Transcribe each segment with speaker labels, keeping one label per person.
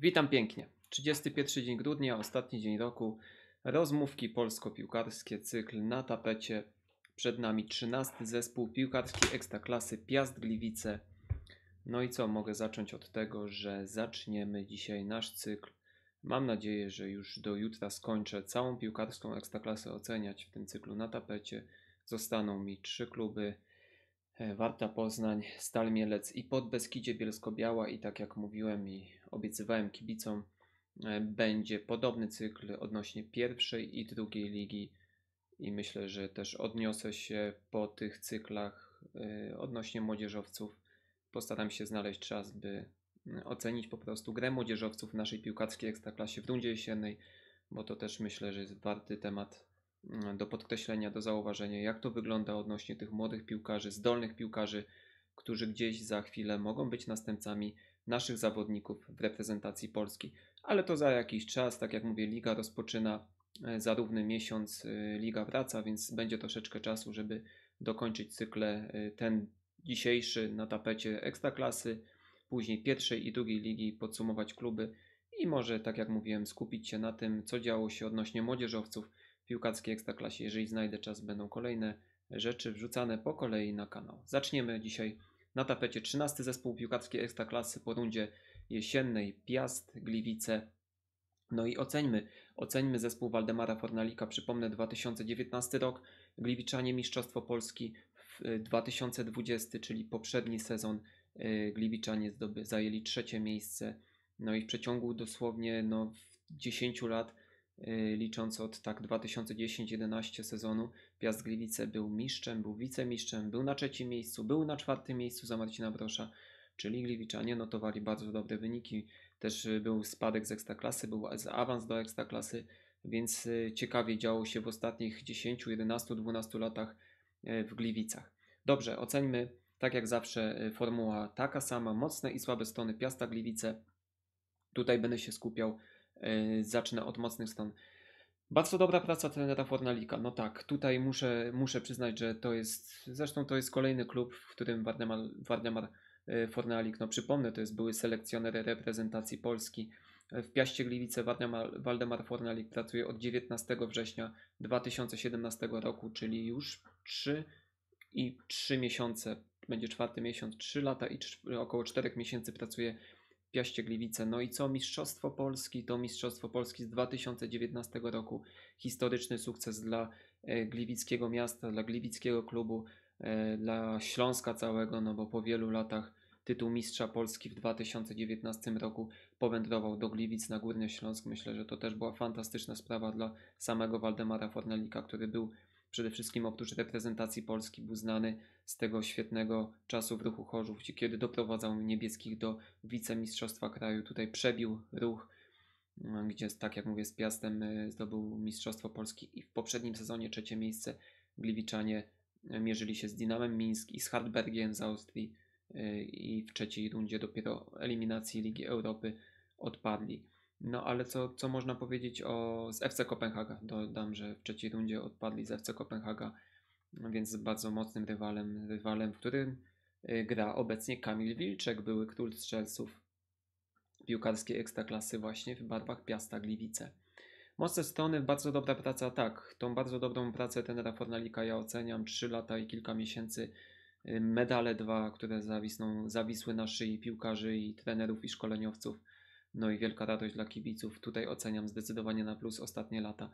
Speaker 1: Witam pięknie. 31 dzień grudnia, ostatni dzień roku. Rozmówki polsko-piłkarskie, cykl na tapecie. Przed nami 13 zespół piłkarski Ekstraklasy Piast Gliwice. No i co, mogę zacząć od tego, że zaczniemy dzisiaj nasz cykl. Mam nadzieję, że już do jutra skończę całą piłkarską Ekstraklasę oceniać w tym cyklu na tapecie. Zostaną mi trzy kluby E, Warta Poznań, Stal Mielec i Podbeskidzie Bielsko-Biała i tak jak mówiłem i obiecywałem kibicom, e, będzie podobny cykl odnośnie pierwszej i drugiej ligi i myślę, że też odniosę się po tych cyklach e, odnośnie młodzieżowców. Postaram się znaleźć czas, by ocenić po prostu grę młodzieżowców w naszej piłkarskiej ekstraklasie w rundzie jesiennej, bo to też myślę, że jest warty temat Mm, do podkreślenia, do zauważenia, jak to wygląda odnośnie tych młodych piłkarzy, zdolnych piłkarzy, którzy gdzieś za chwilę mogą być następcami naszych zawodników w reprezentacji Polski. Ale to za jakiś czas, tak jak mówię, liga rozpoczyna e, za równy miesiąc, e, liga wraca, więc będzie troszeczkę czasu, żeby dokończyć cykle e, ten dzisiejszy na tapecie ekstraklasy, później pierwszej i drugiej ligi, podsumować kluby i może, tak jak mówiłem, skupić się na tym, co działo się odnośnie młodzieżowców piłkackiej ekstraklasie. Jeżeli znajdę czas, będą kolejne rzeczy wrzucane po kolei na kanał. Zaczniemy dzisiaj na tapecie 13 zespół piłkackiej ekstraklasy po rundzie jesiennej Piast, Gliwice. No i oceńmy, oceńmy zespół Waldemara Fornalika. Przypomnę 2019 rok, Gliwiczanie Mistrzostwo Polski w 2020, y, czyli poprzedni sezon y, Gliwiczanie zdoby, zajęli trzecie miejsce. No i w przeciągu dosłownie no, 10 lat Y, licząc od tak 2010 2011 sezonu, Piast Gliwice był mistrzem, był wicemistrzem, był na trzecim miejscu, był na czwartym miejscu za Marcina Brosza, czyli Gliwiczanie notowali bardzo dobre wyniki. Też y, był spadek z Ekstraklasy, był awans do Ekstraklasy, więc y, ciekawie działo się w ostatnich 10, 11, 12 latach w Gliwicach. Dobrze, oceńmy tak jak zawsze formuła taka sama, mocne i słabe strony Piasta Gliwice. Tutaj będę się skupiał Y, zaczyna od mocnych stron. Bardzo dobra praca trenera Fornalika. No tak, tutaj muszę, muszę przyznać, że to jest, zresztą to jest kolejny klub, w którym Wardemar, Wardemar y, Fornalik, no przypomnę, to jest były selekcjoner reprezentacji Polski. Y, w Piaście Gliwice Waldemar, Waldemar Fornalik pracuje od 19 września 2017 roku, czyli już 3 i 3 miesiące, będzie czwarty miesiąc, 3 lata i około 4 miesięcy pracuje Gliwice. No i co? Mistrzostwo Polski to Mistrzostwo Polski z 2019 roku. Historyczny sukces dla e, gliwickiego miasta, dla gliwickiego klubu, e, dla Śląska całego, no bo po wielu latach tytuł Mistrza Polski w 2019 roku powędrował do Gliwic na Górny Śląsk. Myślę, że to też była fantastyczna sprawa dla samego Waldemara Fornelika, który był przede wszystkim oprócz reprezentacji Polski był znany z tego świetnego czasu w ruchu Chorzów, kiedy doprowadzał niebieskich do wicemistrzostwa kraju. Tutaj przebił ruch, mm, gdzie tak jak mówię z Piastem e, zdobył mistrzostwo Polski i w poprzednim sezonie trzecie miejsce Gliwiczanie e, mierzyli się z dynamem Mińsk i z Hardbergiem z Austrii e, i w trzeciej rundzie dopiero eliminacji Ligi Europy odpadli. No ale co, co można powiedzieć o, z FC Kopenhaga? Dodam, że w trzeciej rundzie odpadli z FC Kopenhaga, więc z bardzo mocnym rywalem, rywalem, w którym y, gra obecnie Kamil Wilczek, były król strzelców piłkarskiej ekstraklasy właśnie w barwach Piasta Gliwice. Mocne strony, bardzo dobra praca, tak. Tą bardzo dobrą pracę tenera Fornalika ja oceniam. 3 lata i kilka miesięcy. Y, medale dwa, które zawisną, zawisły na szyi piłkarzy i trenerów i szkoleniowców. No i wielka radość dla kibiców. Tutaj oceniam zdecydowanie na plus ostatnie lata.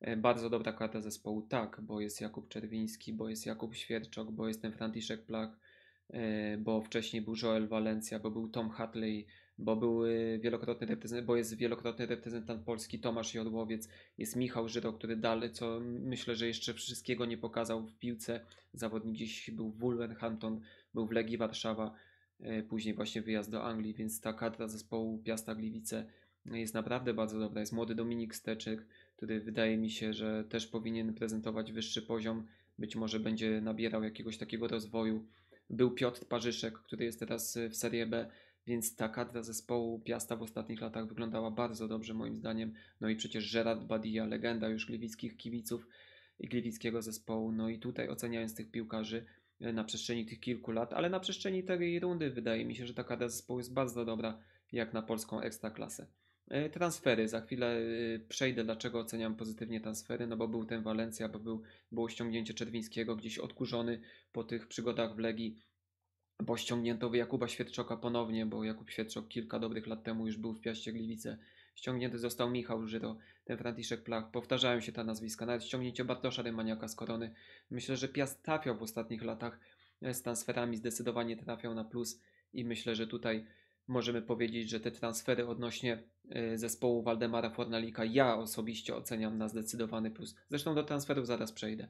Speaker 1: E, bardzo dobra karta zespołu, tak, bo jest Jakub Czerwiński, bo jest Jakub Świerczok, bo jest ten Franciszek Plak, e, bo wcześniej był Joel Valencia, bo był Tom Hatley, bo był e, wielokrotny reprezentant, bo jest wielokrotny reprezentant Polski Tomasz Jodłowiec, jest Michał Żyro, który dalej, co myślę, że jeszcze wszystkiego nie pokazał w piłce. Zawodnik dziś był w Wolverhampton, był w Legii Warszawa, E, później właśnie wyjazd do Anglii, więc ta kadra zespołu Piasta Gliwice no, jest naprawdę bardzo dobra. Jest młody Dominik Steczyk, który wydaje mi się, że też powinien prezentować wyższy poziom, być może będzie nabierał jakiegoś takiego rozwoju. Był Piotr Parzyszek, który jest teraz e, w Serie B, więc ta kadra zespołu Piasta w ostatnich latach wyglądała bardzo dobrze moim zdaniem. No i przecież Gerard Badia, legenda już gliwickich kibiców i gliwickiego zespołu. No i tutaj oceniając tych piłkarzy, E, na przestrzeni tych kilku lat, ale na przestrzeni tej rundy wydaje mi się, że ta kadra zespołu jest bardzo dobra jak na polską ekstraklasę. E, transfery, za chwilę e, przejdę, dlaczego oceniam pozytywnie transfery, no bo był ten Walencja, bo był, było ściągnięcie Czerwińskiego gdzieś odkurzony po tych przygodach w Legii, bo ściągnięto Jakuba Świadczoka ponownie, bo Jakub Świadczok kilka dobrych lat temu już był w Piaście Gliwice, Ściągnięty został Michał Żydo, ten Franciszek Plach. Powtarzają się te nazwiska. Nawet ściągnięcie Bartosza Rymaniaka z Korony. Myślę, że Piast trafiał w ostatnich latach e, z transferami. Zdecydowanie trafiał na plus i myślę, że tutaj możemy powiedzieć, że te transfery odnośnie e, zespołu Waldemara Fornalika ja osobiście oceniam na zdecydowany plus. Zresztą do transferów zaraz przejdę.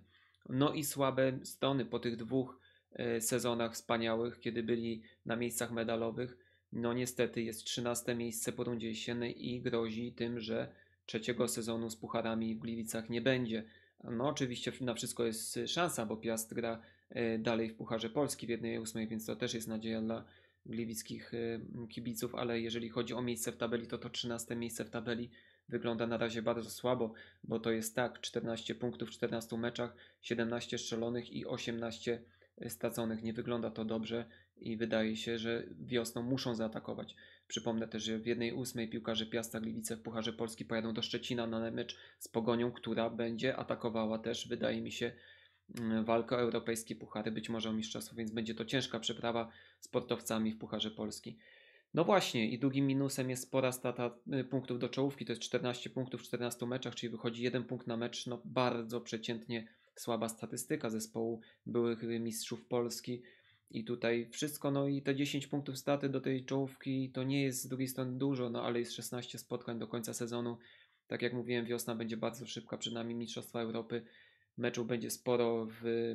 Speaker 1: No i słabe strony po tych dwóch e, sezonach wspaniałych, kiedy byli na miejscach medalowych, no niestety jest 13 miejsce po rundzie jesiennej i grozi tym, że trzeciego hmm. sezonu z pucharami w Gliwicach nie będzie. No oczywiście na wszystko jest y, szansa, bo Piast gra y, dalej w Pucharze Polski w 1-8, więc to też jest nadzieja dla gliwickich y, kibiców, ale jeżeli chodzi o miejsce w tabeli, to to 13 miejsce w tabeli wygląda na razie bardzo słabo, bo to jest tak 14 punktów w 14 meczach, 17 strzelonych i 18 straconych. Nie wygląda to dobrze i wydaje się, że wiosną muszą zaatakować. Przypomnę też, że w jednej 8 piłkarze Piasta Gliwice w Pucharze Polski pojadą do Szczecina na mecz z Pogonią, która będzie atakowała też, wydaje mi się, mm, walkę o europejskie puchary, być może o mistrzostwo, więc będzie to ciężka przeprawa sportowcami w Pucharze Polski. No właśnie, i drugim minusem jest spora strata y, punktów do czołówki, to jest 14 punktów w 14 meczach, czyli wychodzi jeden punkt na mecz, no bardzo przeciętnie słaba statystyka zespołu byłych mistrzów Polski i tutaj wszystko, no i te 10 punktów straty do tej czołówki to nie jest z drugiej strony dużo, no ale jest 16 spotkań do końca sezonu. Tak jak mówiłem, wiosna będzie bardzo szybka, przynajmniej Mistrzostwa Europy. Meczów będzie sporo w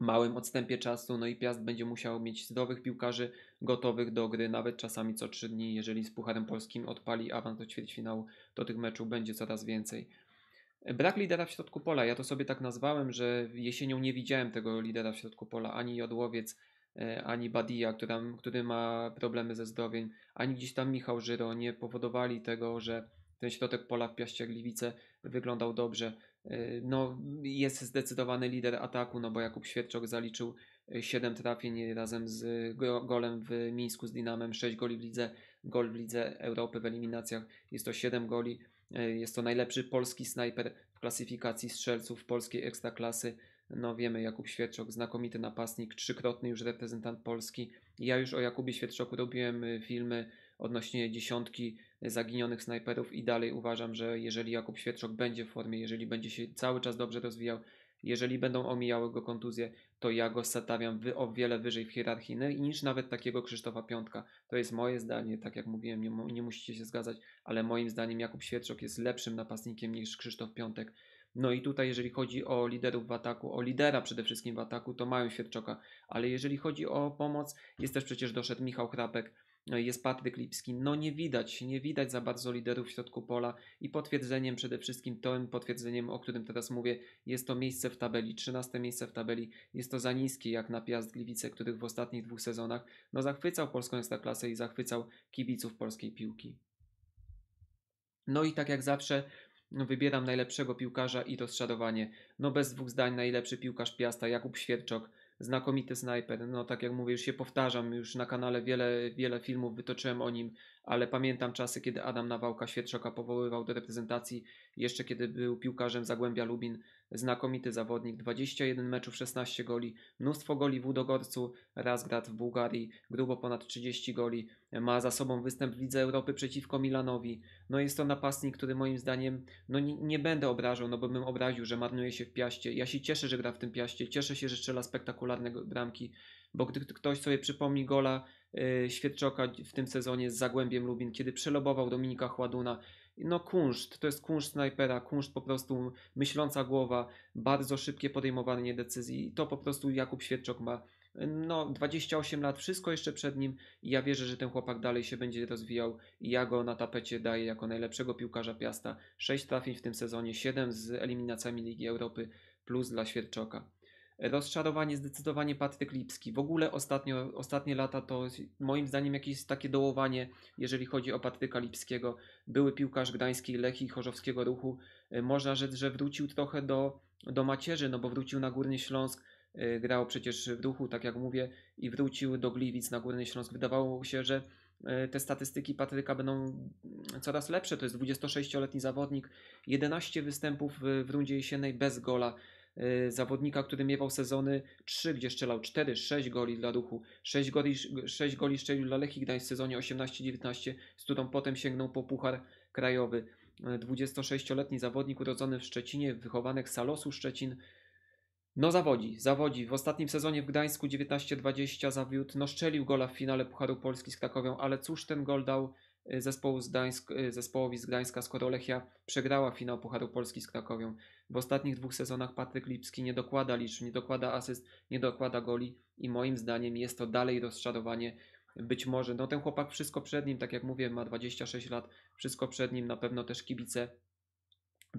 Speaker 1: małym odstępie czasu, no i Piast będzie musiał mieć zdrowych piłkarzy gotowych do gry, nawet czasami co 3 dni, jeżeli z Pucharem Polskim odpali awans do ćwierćfinału, to tych meczów będzie coraz więcej. Brak lidera w środku pola. Ja to sobie tak nazwałem, że jesienią nie widziałem tego lidera w środku pola, ani Jodłowiec, e, ani Badia, który ma problemy ze zdrowiem, ani gdzieś tam Michał Żyro nie powodowali tego, że ten środek pola w Gliwice wyglądał dobrze. E, no, jest zdecydowany lider ataku, no bo Jakub Świerczok zaliczył 7 e, trafień razem z golem w Mińsku z Dynamem, 6 goli w lidze, gol w lidze Europy w eliminacjach, jest to 7 goli E, jest to najlepszy polski snajper w klasyfikacji strzelców polskiej ekstraklasy. No wiemy, Jakub Świerczok, znakomity napastnik, trzykrotny już reprezentant Polski. Ja już o Jakubie Świerczoku robiłem y, filmy odnośnie dziesiątki zaginionych snajperów i dalej uważam, że jeżeli Jakub Świerczok będzie w formie, jeżeli będzie się cały czas dobrze rozwijał, jeżeli będą omijały go kontuzje, to ja go stawiam wy, o wiele wyżej w hierarchii no niż nawet takiego Krzysztofa Piątka. To jest moje zdanie, tak jak mówiłem, nie, nie musicie się zgadzać, ale moim zdaniem Jakub Świerczok jest lepszym napastnikiem niż Krzysztof Piątek. No i tutaj, jeżeli chodzi o liderów w ataku, o lidera przede wszystkim w ataku, to mają Świeczoka, ale jeżeli chodzi o pomoc, jest też przecież doszedł Michał Krapek, no jest Patryk Lipski. No nie widać, nie widać za bardzo liderów w środku pola i potwierdzeniem przede wszystkim tym potwierdzeniem, o którym teraz mówię, jest to miejsce w tabeli, 13 miejsce w tabeli, jest to za niskie jak na Piast Gliwice, których w ostatnich dwóch sezonach no zachwycał polską ekstraklasę i zachwycał kibiców polskiej piłki. No i tak jak zawsze no, wybieram najlepszego piłkarza i rozczarowanie. No bez dwóch zdań najlepszy piłkarz Piasta Jakub Świerczok znakomity snajper. No tak jak mówię, już się powtarzam, już na kanale wiele, wiele filmów wytoczyłem o nim, ale pamiętam czasy, kiedy Adam Nawałka Świerczoka powoływał do reprezentacji, jeszcze kiedy był piłkarzem Zagłębia Lubin, Znakomity zawodnik, 21 meczów, 16 goli, mnóstwo goli w Udogorcu, Razgrad w Bułgarii, grubo ponad 30 goli. Ma za sobą występ w Lidze Europy przeciwko Milanowi. No jest to napastnik, który moim zdaniem, no nie, nie będę obrażał, no bo bym obraził, że marnuje się w Piaście. Ja się cieszę, że gra w tym Piaście, cieszę się, że strzela spektakularne bramki bo gdy ktoś sobie przypomni gola y, Świetczoka w tym sezonie z Zagłębiem Lubin, kiedy przelobował Dominika Chładuna, no kunszt, to jest kunszt snajpera, kunszt po prostu myśląca głowa, bardzo szybkie podejmowanie decyzji i to po prostu Jakub Świetczok ma. No, 28 lat, wszystko jeszcze przed nim i ja wierzę, że ten chłopak dalej się będzie rozwijał i ja go na tapecie daję jako najlepszego piłkarza Piasta. 6 trafień w tym sezonie, 7 z eliminacjami Ligi Europy plus dla Świerczoka. Rozczarowanie zdecydowanie Patryk Lipski. W ogóle ostatnio, ostatnie lata to moim zdaniem jakieś takie dołowanie, jeżeli chodzi o Patryka Lipskiego. Były piłkarz gdańskiej i Chorzowskiego Ruchu. E, można rzec, że wrócił trochę do, do macierzy, no bo wrócił na Górny Śląsk, e, grał przecież w Ruchu, tak jak mówię, i wrócił do Gliwic na Górny Śląsk. Wydawało się, że e, te statystyki Patryka będą coraz lepsze. To jest 26-letni zawodnik, 11 występów w rundzie jesiennej bez gola. Y, zawodnika, który miewał sezony 3, gdzie strzelał 4, 6 goli dla Ruchu, 6 goli, 6 goli strzelił dla Lechii Gdańsk w sezonie 18-19, z którą potem sięgnął po Puchar Krajowy. 26-letni y, zawodnik urodzony w Szczecinie, wychowanek Salosu Szczecin, no zawodzi, zawodzi. W ostatnim sezonie w Gdańsku 19-20 zawiódł, no szczelił gola w finale Pucharu Polski z Krakowią, ale cóż ten gol dał Y, zespołu z Gdańsk, y, zespołowi z Gdańska, skoro Lechia przegrała finał Pucharu Polski z Krakowią. W ostatnich dwóch sezonach Patryk Lipski nie dokłada liczb, nie dokłada asyst, nie dokłada goli i moim zdaniem jest to dalej rozczarowanie. Być może, no ten chłopak wszystko przed nim, tak jak mówię, ma 26 lat, wszystko przed nim, na pewno też kibice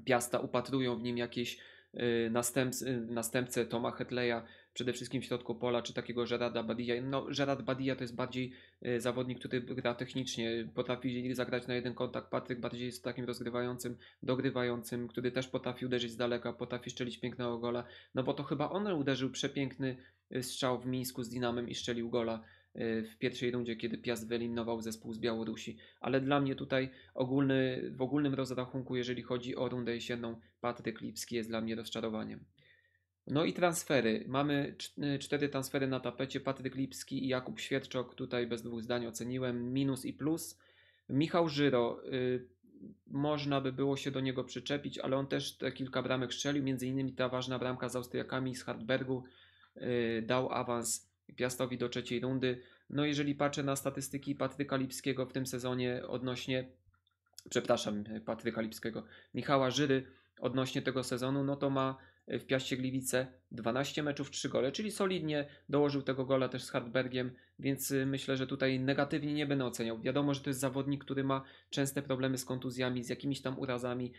Speaker 1: Piasta upatrują w nim jakieś Y, następcy, y, następcę Toma Hetleya, przede wszystkim w środku pola, czy takiego Gerarda Badia. No, Gerard Badia to jest bardziej y, zawodnik, który gra technicznie, potrafi zagrać na jeden kontakt. Patryk bardziej jest takim rozgrywającym, dogrywającym, który też potrafi uderzyć z daleka, potrafi szczelić pięknego gola. No bo to chyba on uderzył przepiękny strzał w Mińsku z Dinamem i szczelił gola Y, w pierwszej rundzie, kiedy Piast wyeliminował zespół z Białorusi. Ale dla mnie tutaj ogólny, w ogólnym rozrachunku, jeżeli chodzi o rundę jesienną, Patryk Lipski jest dla mnie rozczarowaniem. No i transfery. Mamy y, cztery transfery na tapecie. Patryk Lipski i Jakub Świerczok. Tutaj bez dwóch zdań oceniłem. Minus i plus. Michał Żyro. Y, można by było się do niego przyczepić, ale on też te kilka bramek strzelił. Między innymi ta ważna bramka z Austriakami z Hartbergu y, dał awans Piastowi do trzeciej rundy. No jeżeli patrzę na statystyki Patryka Lipskiego w tym sezonie odnośnie, przepraszam, Patryka Lipskiego, Michała Żyry odnośnie tego sezonu, no to ma w Piaście Gliwice 12 meczów, 3 gole, czyli solidnie dołożył tego gola też z Hartbergiem, więc y, myślę, że tutaj negatywnie nie będę oceniał. Wiadomo, że to jest zawodnik, który ma częste problemy z kontuzjami, z jakimiś tam urazami,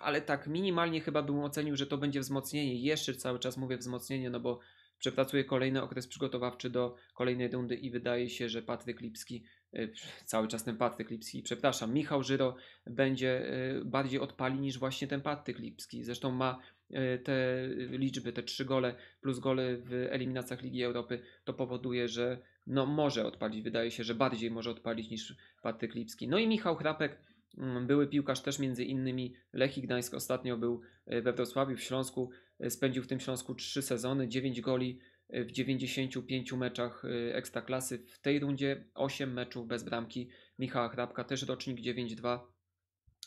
Speaker 1: ale tak minimalnie chyba bym ocenił, że to będzie wzmocnienie. Jeszcze cały czas mówię wzmocnienie, no bo Przepracuje kolejny okres przygotowawczy do kolejnej rundy i wydaje się, że Patryk Lipski, e, cały czas ten Patryk Lipski, przepraszam, Michał Żyro będzie e, bardziej odpali niż właśnie ten Patryk Lipski. Zresztą ma e, te liczby, te trzy gole plus gole w eliminacjach Ligi Europy, to powoduje, że no może odpalić, wydaje się, że bardziej może odpalić niż Patryk Lipski. No i Michał Chrapek, mm, były piłkarz też między innymi Lechii Gdańsk ostatnio był we Wrocławiu, w Śląsku, Spędził w tym Śląsku 3 sezony, 9 goli w 95 meczach y, Ekstraklasy. W tej rundzie 8 meczów bez bramki. Michała Hrabka też rocznik 9-2,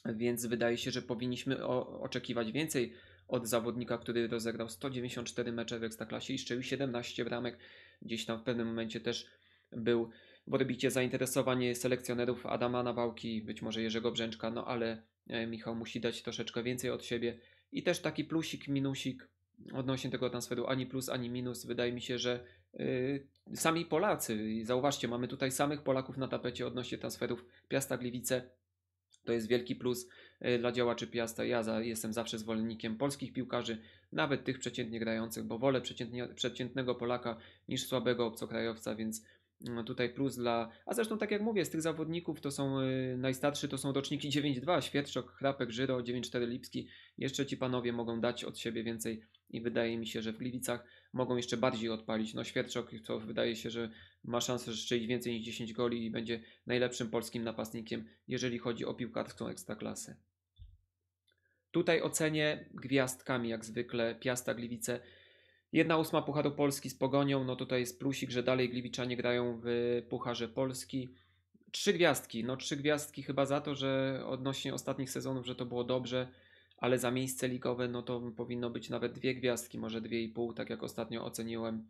Speaker 1: więc wydaje się, że powinniśmy o, oczekiwać więcej od zawodnika, który rozegrał 194 mecze w Ekstraklasie i strzelił 17 bramek. Gdzieś tam w pewnym momencie też był w orbicie selekcjonerów Adama Nawałki, być może Jerzego Brzęczka, no ale e, Michał musi dać troszeczkę więcej od siebie. I też taki plusik, minusik odnośnie tego transferu, ani plus, ani minus. Wydaje mi się, że yy, sami Polacy, zauważcie, mamy tutaj samych Polaków na tapecie odnośnie transferów Piasta Gliwice. To jest wielki plus yy, dla działaczy Piasta. Ja za, jestem zawsze zwolennikiem polskich piłkarzy, nawet tych przeciętnie grających, bo wolę przeciętnie, przeciętnego Polaka niż słabego obcokrajowca, więc Mm, tutaj plus dla. A zresztą, tak jak mówię, z tych zawodników to są y, najstarszy to są roczniki 9-2, Świerczok, Chrapek, Żyro, 9-4 Lipski. Jeszcze ci panowie mogą dać od siebie więcej i wydaje mi się, że w Gliwicach mogą jeszcze bardziej odpalić. No Świerczok to wydaje się, że ma szansę strzelić więcej niż 10 goli i będzie najlepszym polskim napastnikiem, jeżeli chodzi o piłkarską ekstraklasę. Tutaj ocenię gwiazdkami jak zwykle Piasta Gliwice Jedna ósma Pucharu Polski z Pogonią, no tutaj jest plusik, że dalej Gliwiczanie grają w Pucharze Polski. Trzy gwiazdki, no trzy gwiazdki chyba za to, że odnośnie ostatnich sezonów, że to było dobrze, ale za miejsce ligowe no to powinno być nawet dwie gwiazdki, może dwie i pół, tak jak ostatnio oceniłem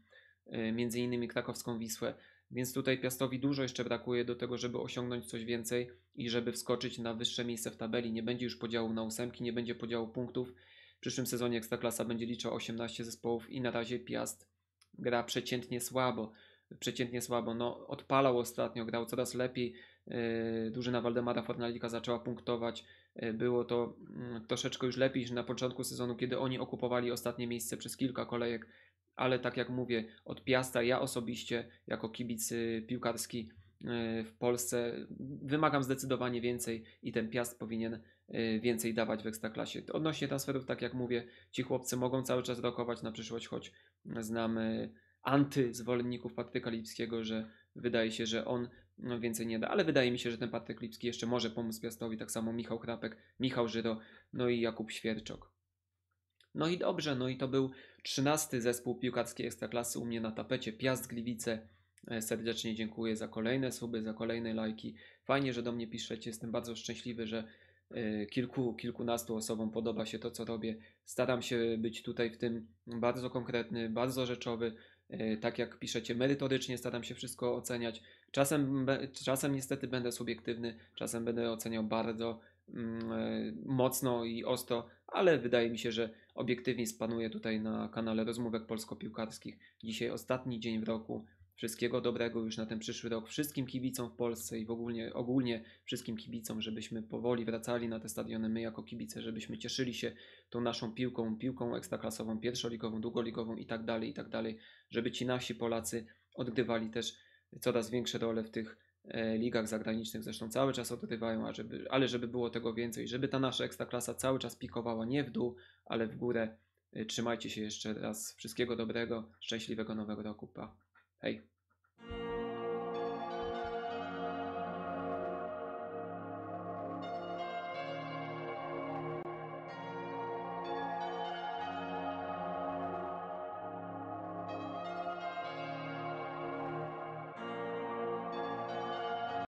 Speaker 1: y, między innymi krakowską Wisłę. Więc tutaj Piastowi dużo jeszcze brakuje do tego, żeby osiągnąć coś więcej i żeby wskoczyć na wyższe miejsce w tabeli. Nie będzie już podziału na ósemki, nie będzie podziału punktów przyszłym sezonie Ekstraklasa będzie liczyła 18 zespołów i na razie Piast gra przeciętnie słabo. Przeciętnie słabo. No, odpalał ostatnio, grał coraz lepiej. Yy, Drużyna Waldemara Fornalika zaczęła punktować. Yy, było to mm, troszeczkę już lepiej niż na początku sezonu, kiedy oni okupowali ostatnie miejsce przez kilka kolejek. Ale tak jak mówię, od Piasta ja osobiście, jako kibic yy, piłkarski, Y, w Polsce. Wymagam zdecydowanie więcej i ten Piast powinien y, więcej dawać w Ekstraklasie. Odnośnie transferów, tak jak mówię, ci chłopcy mogą cały czas rokować na przyszłość, choć znamy antyzwolenników Patryka Lipskiego, że wydaje się, że on no, więcej nie da, ale wydaje mi się, że ten Patryk Lipski jeszcze może pomóc Piastowi, tak samo Michał Krapek, Michał Żyro, no i Jakub Świerczok. No i dobrze, no i to był trzynasty zespół piłkarskiej Ekstraklasy u mnie na tapecie, Piast Gliwice, E, serdecznie dziękuję za kolejne suby, za kolejne lajki. Fajnie, że do mnie piszecie. Jestem bardzo szczęśliwy, że e, kilku, kilkunastu osobom podoba się to, co robię. Staram się być tutaj w tym bardzo konkretny, bardzo rzeczowy. E, tak jak piszecie, merytorycznie staram się wszystko oceniać. Czasem, czasem niestety będę subiektywny, czasem będę oceniał bardzo mm, mocno i ostro, ale wydaje mi się, że obiektywnie spanuję tutaj na kanale Rozmówek Polsko-Piłkarskich. Dzisiaj ostatni dzień w roku. Wszystkiego dobrego już na ten przyszły rok wszystkim kibicom w Polsce i w ogólnie, ogólnie wszystkim kibicom, żebyśmy powoli wracali na te stadiony, my jako kibice, żebyśmy cieszyli się tą naszą piłką, piłką ekstraklasową, pierwszoligową, długoligową i tak dalej, i tak dalej, żeby ci nasi Polacy odgrywali też coraz większe role w tych e, ligach zagranicznych, zresztą cały czas odgrywają, a żeby, ale żeby było tego więcej, żeby ta nasza ekstraklasa cały czas pikowała nie w dół, ale w górę. E, trzymajcie się jeszcze raz. Wszystkiego dobrego, szczęśliwego nowego roku. Pa. Hej.